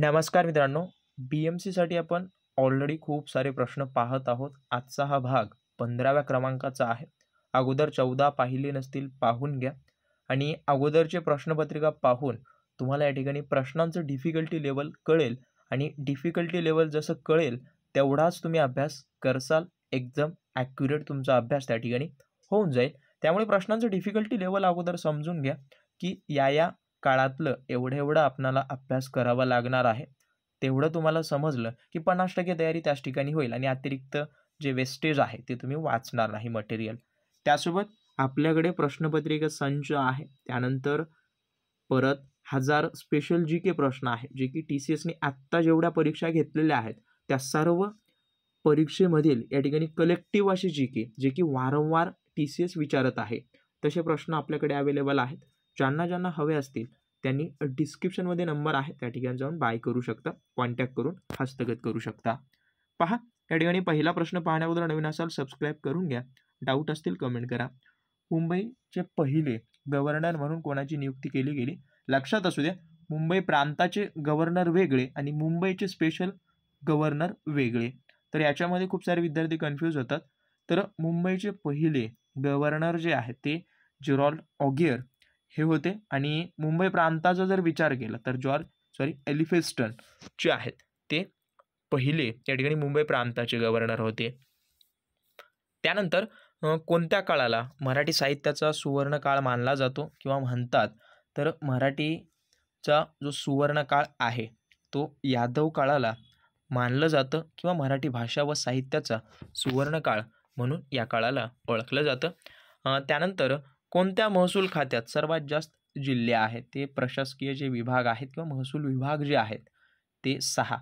नमस्कार मित्रांनो बी एम सीसाठी आपण ऑलरेडी खूप सारे प्रश्न पाहत आहोत आजचा हा भाग पंधराव्या क्रमांकाचा आहे अगोदर चौदा पाहिले नसतील पाहून घ्या आणि अगोदरचे प्रश्नपत्रिका पाहून तुम्हाला या ठिकाणी प्रश्नांचं डिफिकल्टी लेवल कळेल आणि डिफिकल्टी लेवल जसं कळेल तेवढाच तुम्ही अभ्यास करसाल एकदम ॲक्युरेट तुमचा अभ्यास त्या ठिकाणी होऊन जाईल त्यामुळे प्रश्नांचं डिफिकल्टी लेवल अगोदर समजून घ्या की या या काळातलं एवढं एवढं आपणाला अभ्यास करावा लागणार आहे तेवढं तुम्हाला समजलं की पन्नास टक्के तयारी त्याच ठिकाणी होईल आणि अतिरिक्त जे वेस्टेज आहे ते तुम्ही वाचणार नाही मटेरियल त्यासोबत आपल्याकडे प्रश्नपत्रिका संच आहे त्यानंतर परत हजार स्पेशल जी के प्रश्न आहे जे की टी सी एसने आत्ता जेवढ्या परीक्षा घेतलेल्या आहेत त्या सर्व परीक्षेमधील या ठिकाणी कलेक्टिव्ह अशी जी के जे की वारंवार टी सी एस विचारत आहे तसे प्रश्न आपल्याकडे अवेलेबल आहेत ज्यांना ज्यांना हवे असतील त्यांनी डिस्क्रिप्शनमध्ये नंबर आहे त्या ठिकाणी जाऊन बाय करू शकता कॉन्टॅक्ट करून हस्तगत करू शकता पहा या ठिकाणी पहिला प्रश्न पाहण्याबद्दल नवीन असाल सबस्क्राईब करून घ्या डाऊट असतील कमेंट करा मुंबईचे पहिले गव्हर्नर म्हणून कोणाची नियुक्ती केली गेली लक्षात असू द्या मुंबई प्रांताचे गव्हर्नर वेगळे आणि मुंबईचे स्पेशल गव्हर्नर वेगळे तर याच्यामध्ये खूप सारे विद्यार्थी कन्फ्यूज होतात तर मुंबईचे पहिले गव्हर्नर जे आहेत ते जिरॉल्ड ऑगियर हे होते आणि मुंबई प्रांताचा जर विचार केला तर जॉर्ज सॉरी एलिफेस्टन जे आहेत ते पहिले या ठिकाणी मुंबई प्रांताचे गव्हर्नर होते त्यानंतर कोणत्या काळाला मराठी साहित्याचा सुवर्ण काळ मानला जातो किंवा म्हणतात तर मराठीचा जो सुवर्ण काळ आहे तो यादव काळाला मानलं जातं किंवा मराठी भाषा व साहित्याचा सुवर्ण काळ म्हणून या काळाला ओळखलं जातं त्यानंतर कोणत्या महसूल खात्यात सर्वात जास्त जिल्हे आहेत ते प्रशासकीय जे विभाग आहेत किंवा महसूल विभाग जे आहेत ते सहा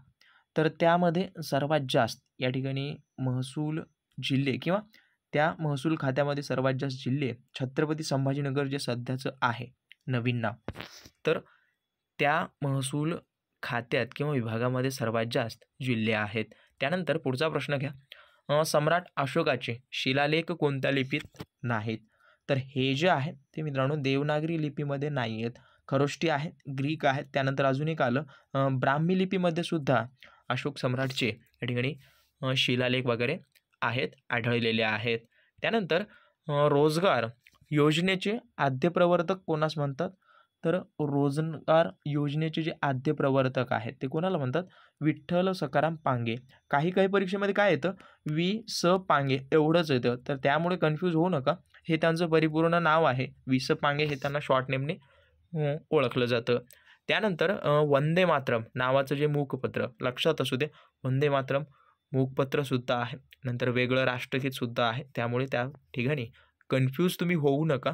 तर त्यामध्ये सर्वात जास्त या ठिकाणी महसूल जिल्हे किंवा त्या महसूल खात्यामध्ये सर्वात जास्त जिल्हे छत्रपती संभाजीनगर जे सध्याचं आहे नवीन नाव तर त्या महसूल खात्यात किंवा विभागामध्ये सर्वात जास्त जिल्हे आहेत त्यानंतर पुढचा प्रश्न घ्या सम्राट अशोकाचे शिलालेख कोणत्या लिपीत नाहीत तर हे जे आहेत ते मित्रांनो देवनागरी लिपीमध्ये नाही आहेत खरोष्टी आहेत ग्रीक आहेत त्यानंतर अजून एक आलं ब्राह्मी लिपीमध्ये सुद्धा अशोक सम्राटचे या ठिकाणी शिलालेख वगैरे आहेत आढळलेले आहेत त्यानंतर रोजगार योजनेचे आद्यप्रवर्तक कोणास म्हणतात तर रोजगार योजनेचे जे आद्य प्रवर्तक आहेत ते कोणाला म्हणतात विठ्ठल सकाराम पांगे काही काही परीक्षेमध्ये काय येतं वी स पांगे एवढंच येतं तर त्यामुळे कन्फ्यूज होऊ नका हे त्यांचं परिपूर्ण नाव आहे वि स पांगे हे त्यांना शॉर्ट नेमने ओळखलं जातं त्यानंतर वंदे मातरम नावाचं जे मूकपत्र लक्षात असू दे वंदे मातरम मूकपत्रसुद्धा आहे नंतर वेगळं राष्ट्रगीतसुद्धा आहे त्यामुळे त्या ठिकाणी कन्फ्यूज तुम्ही होऊ नका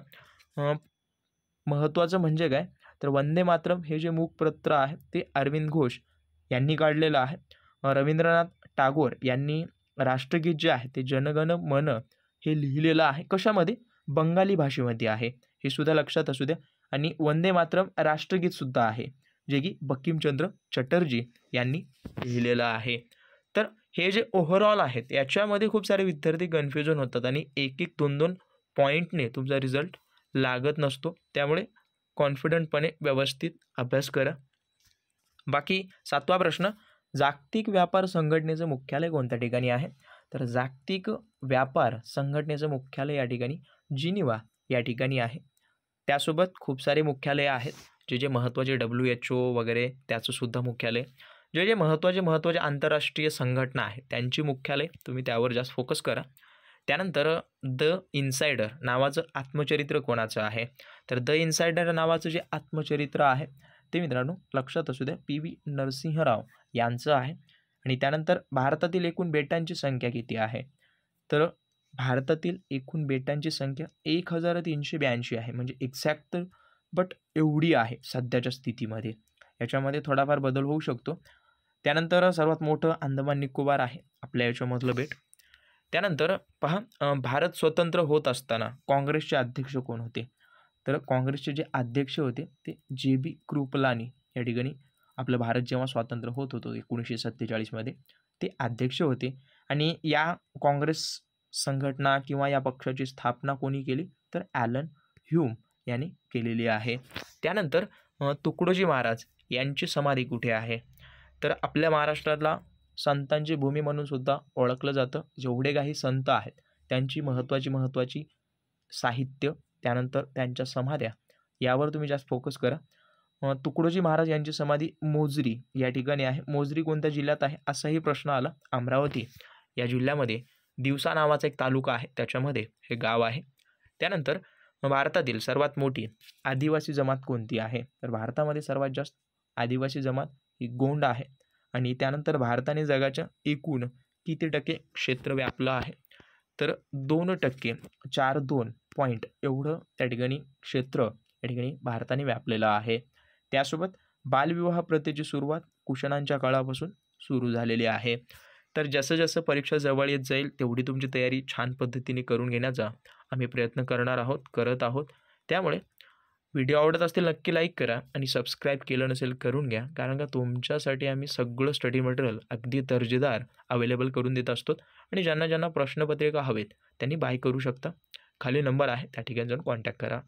महत्त्वाचं म्हणजे काय तर वंदे मातरम हे जे मूकपत्र आहे ते अरविंद घोष यांनी काढलेलं आहे रवींद्रनाथ टागोर यांनी राष्ट्रगीत जे आहे ते जनगण मन हे लिहिलेलं आहे कशामध्ये बंगाली भाषेमध्ये आहे हे सुद्धा लक्षात असू द्या आणि वंदे मातरम राष्ट्रगीतसुद्धा आहे जे की बक्कीमचंद्र चटर्जी यांनी लिहिलेलं आहे तर हे जे ओव्हरऑल आहेत याच्यामध्ये खूप सारे विद्यार्थी कन्फ्युजन होतात आणि एक एक दोन दोन पॉईंटने तुमचा रिझल्ट लागत नसतो त्यामुळे कॉन्फिडंटपणे व्यवस्थित अभ्यास करा बाकी सातवा प्रश्न जागतिक व्यापार संघटनेचं मुख्यालय कोणत्या ठिकाणी आहे तर जागतिक व्यापार संघटनेचं मुख्यालय या ठिकाणी जिनिवा या ठिकाणी आहे त्यासोबत खूप सारे मुख्यालय आहेत जे जे महत्त्वाचे डब्ल्यू एच ओ वगैरे त्याचंसुद्धा मुख्यालय जे जे महत्त्वाचे महत्त्वाचे आंतरराष्ट्रीय संघटना आहेत त्यांची मुख्यालय तुम्ही त्यावर जास्त फोकस करा त्यानंतर द इन्सायडर नावाचं आत्मचरित्र कोणाचं आहे तर द इन्सायडर नावाचं जे आत्मचरित्र आहे ते मित्रांनो लक्षात असू द्या पी व्ही नरसिंहराव यांचं आहे आणि त्यानंतर भारतातील एकूण बेटांची संख्या किती आहे तर भारतातील एकूण बेटांची संख्या एक हजार तीनशे ब्याऐंशी आहे म्हणजे एक्झॅक्ट तर बट एवढी आहे सध्याच्या स्थितीमध्ये याच्यामध्ये थोडाफार बदल होऊ शकतो त्यानंतर सर्वात मोठं अंदमान निकोबार आहे आपल्या याच्यामधलं बेट त्यानंतर पहा भारत स्वतंत्र होत असताना काँग्रेसचे अध्यक्ष कोण होते तर काँग्रेसचे जे अध्यक्ष होते ते जे बी कृपलानी या ठिकाणी आपलं भारत जेव्हा स्वातंत्र्य होत होतं एकोणीसशे सत्तेचाळीसमध्ये ते अध्यक्ष होते आणि या काँग्रेस संघटना किंवा या पक्षाची स्थापना कोणी केली तर ॲलन ह्यूम यांनी केलेली आहे त्यानंतर तुकडोजी महाराज यांची समाधी कुठे आहे तर आपल्या महाराष्ट्रातला संतांची भूमी म्हणून सुद्धा ओळखलं जातं जेवढे काही संत आहेत त्यांची महत्त्वाची महत्त्वाची साहित्य त्यानंतर त्यांच्या समाध्या यावर तुम्ही जास्त फोकस करा तुकडोजी महाराज यांची समाधी मोजरी या ठिकाणी आहे मोजरी कोणत्या जिल्ह्यात आहे असाही प्रश्न आला अमरावती या जिल्ह्यामध्ये दिवसा नावाचा एक तालुका आहे त्याच्यामध्ये हे गाव आहे त्यानंतर भारतातील सर्वात मोठी आदिवासी जमात कोणती आहे तर भारतामध्ये सर्वात जास्त आदिवासी जमात ही गोंड आहे आणि त्यानंतर भारताने जगाच्या एकूण किती टक्के क्षेत्र व्यापलं आहे तर दोन टक्के चार दोन पॉईंट एवढं त्या ठिकाणी क्षेत्र या ठिकाणी भारताने व्यापलेलं आहे त्यासोबत बालविवाह प्रथेची सुरुवात कुशणांच्या काळापासून सुरू झालेली आहे तर जसं जसं परीक्षा जवळ येत जाईल तेवढी तुमची तयारी छान पद्धतीने करून घेण्याचा आम्ही प्रयत्न करणार आहोत करत आहोत त्यामुळे व्हिडिओ आवडत असतील नक्की लाईक करा आणि सबस्क्राईब केलं नसेल करून घ्या कारण का तुमच्यासाठी आम्ही सगळं स्टडी मटेरियल अगदी दर्जेदार अवेलेबल करून देत असतो आणि ज्यांना ज्यांना प्रश्नपत्रिका हवेत त्यांनी बाय करू शकता खाली नंबर आहे त्या ठिकाणी जाऊन कॉन्टॅक्ट करा